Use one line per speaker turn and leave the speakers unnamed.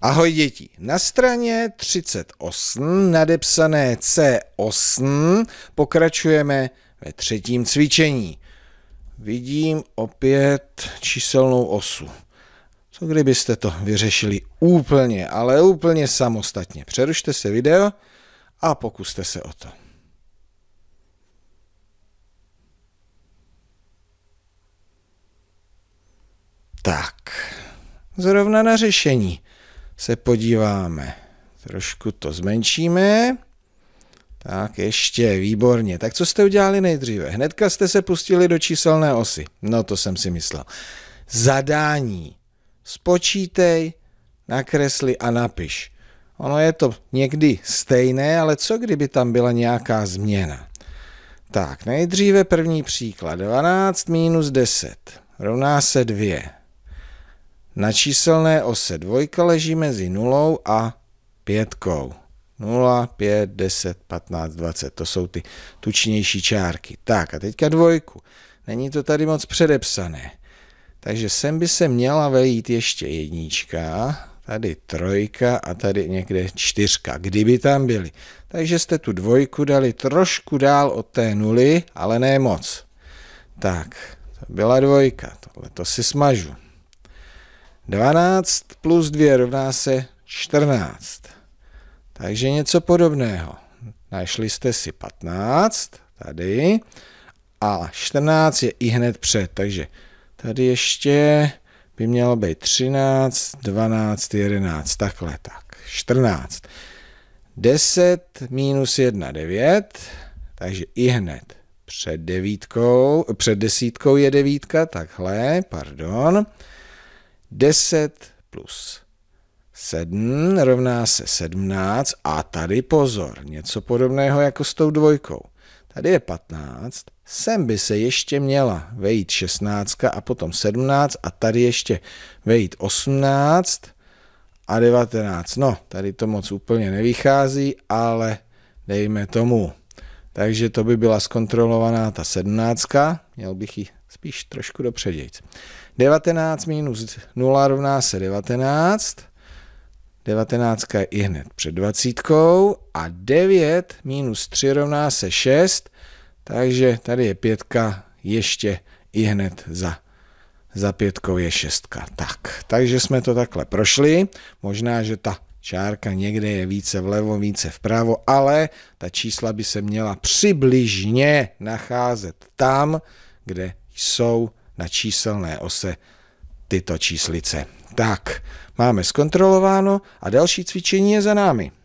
Ahoj děti, na straně 38 nadepsané C8 pokračujeme ve třetím cvičení. Vidím opět číselnou osu. Co kdybyste to vyřešili úplně, ale úplně samostatně. Přerušte se video a pokuste se o to. Tak, zrovna na řešení se podíváme. Trošku to zmenšíme. Tak ještě, výborně. Tak co jste udělali nejdříve? Hnedka jste se pustili do číselné osy. No to jsem si myslel. Zadání. Spočítej, nakresli a napiš. Ono je to někdy stejné, ale co kdyby tam byla nějaká změna? Tak, nejdříve první příklad. 12 minus 10 rovná se 2. Na číselné ose dvojka leží mezi nulou a pětkou. 0, 5, 10, 15, 20. To jsou ty tučnější čárky. Tak a teďka dvojku. Není to tady moc předepsané. Takže sem by se měla vejít ještě jednička, tady trojka a tady někde čtyřka, kdyby tam byly. Takže jste tu dvojku dali trošku dál od té nuly, ale ne moc. Tak, to byla dvojka, tohle to si smažu. 12 plus 2 rovná se 14. Takže něco podobného. Našli jste si 15 tady a 14 je i hned před, takže tady ještě by mělo být 13, 12, 11, takhle tak, 14. 10 minus 1, 9, takže i hned před, devítkou, před desítkou je devítka, takhle, pardon. 10 plus 7 rovná se 17 a tady pozor, něco podobného jako s tou dvojkou. Tady je 15, sem by se ještě měla vejít 16 a potom 17 a tady ještě vejít 18 a 19. No, tady to moc úplně nevychází, ale dejme tomu. Takže to by byla zkontrolovaná ta 17, měl bych ji spíš trošku dopředějc. 19 minus 0 rovná se 19. 19 je i hned před 20. A 9 minus 3 rovná se 6. Takže tady je pětka ještě i hned za za pětkou je šestka. Tak, takže jsme to takhle prošli. Možná, že ta čárka někde je více vlevo, více vpravo, ale ta čísla by se měla přibližně nacházet tam, kde jsou na číselné ose tyto číslice. Tak, máme zkontrolováno a další cvičení je za námi.